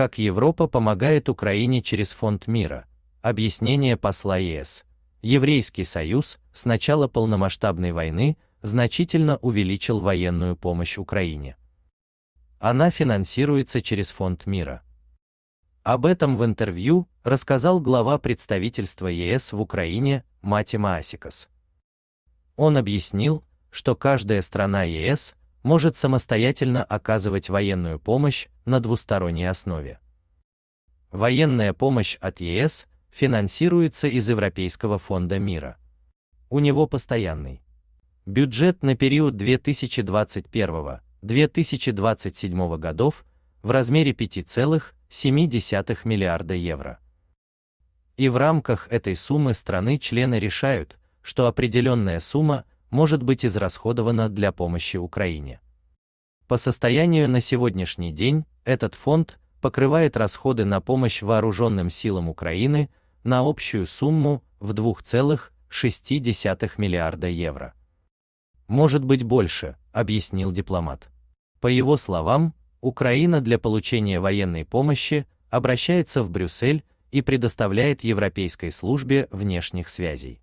Как Европа помогает Украине через Фонд мира. Объяснение посла ЕС. Еврейский союз с начала полномасштабной войны значительно увеличил военную помощь Украине. Она финансируется через Фонд мира. Об этом в интервью рассказал глава представительства ЕС в Украине Матима Асикас. Он объяснил, что каждая страна ЕС может самостоятельно оказывать военную помощь на двусторонней основе. Военная помощь от ЕС финансируется из Европейского фонда мира. У него постоянный бюджет на период 2021-2027 годов в размере 5,7 миллиарда евро. И в рамках этой суммы страны-члены решают, что определенная сумма может быть израсходовано для помощи Украине. По состоянию на сегодняшний день этот фонд покрывает расходы на помощь вооруженным силам Украины на общую сумму в 2,6 миллиарда евро. Может быть больше, объяснил дипломат. По его словам, Украина для получения военной помощи обращается в Брюссель и предоставляет Европейской службе внешних связей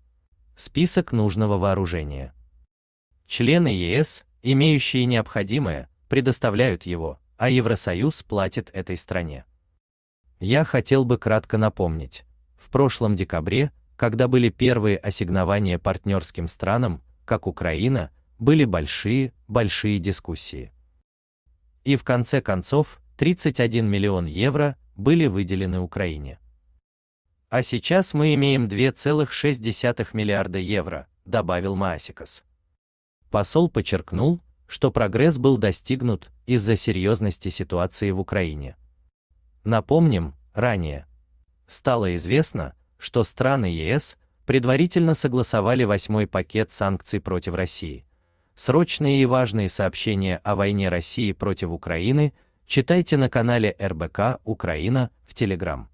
список нужного вооружения. Члены ЕС, имеющие необходимое, предоставляют его, а Евросоюз платит этой стране. Я хотел бы кратко напомнить, в прошлом декабре, когда были первые ассигнования партнерским странам, как Украина, были большие, большие дискуссии. И в конце концов, 31 миллион евро были выделены Украине. А сейчас мы имеем 2,6 миллиарда евро, добавил Маасикас. Посол подчеркнул, что прогресс был достигнут из-за серьезности ситуации в Украине. Напомним, ранее стало известно, что страны ЕС предварительно согласовали восьмой пакет санкций против России. Срочные и важные сообщения о войне России против Украины читайте на канале РБК Украина в Телеграм.